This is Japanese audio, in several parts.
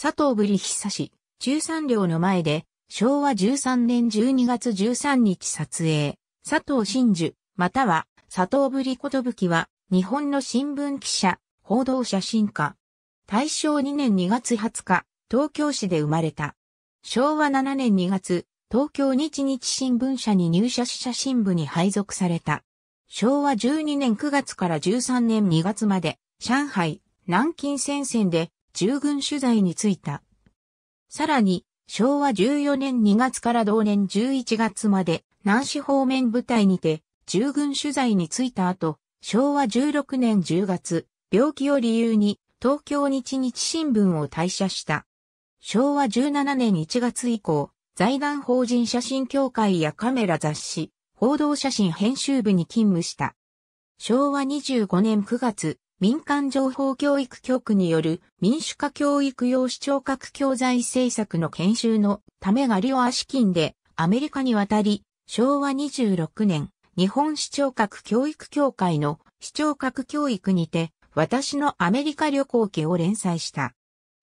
佐藤ぶり久し、中山両の前で、昭和13年12月13日撮影、佐藤真珠、または佐藤ぶりことぶきは、日本の新聞記者、報道写真家。大正2年2月20日、東京市で生まれた。昭和7年2月、東京日日新聞社に入社し写真部に配属された。昭和12年9月から13年2月まで、上海、南京戦線で従軍取材に就いた。さらに、昭和14年2月から同年11月まで、南市方面部隊にて、従軍取材に就いた後、昭和16年10月、病気を理由に、東京日日新聞を退社した。昭和17年1月以降、財団法人写真協会やカメラ雑誌、報道写真編集部に勤務した。昭和25年9月、民間情報教育局による民主化教育用視聴覚教材政策の研修のためガリオア資金でアメリカに渡り、昭和26年、日本視聴覚教育協会の視聴覚教育にて、私のアメリカ旅行記を連載した。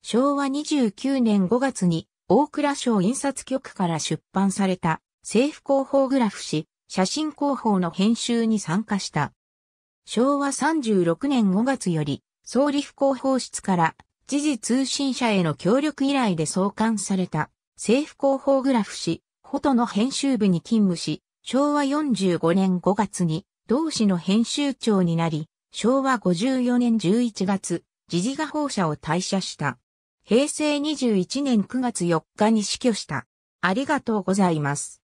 昭和29年5月に、大倉省印刷局から出版された、政府広報グラフ誌、写真広報の編集に参加した。昭和36年5月より、総理府広報室から、時事通信社への協力依頼で創刊された、政府広報グラフ誌、ホトの編集部に勤務し、昭和45年5月に、同誌の編集長になり、昭和54年11月、時事画報社を退社した。平成21年9月4日に死去した。ありがとうございます。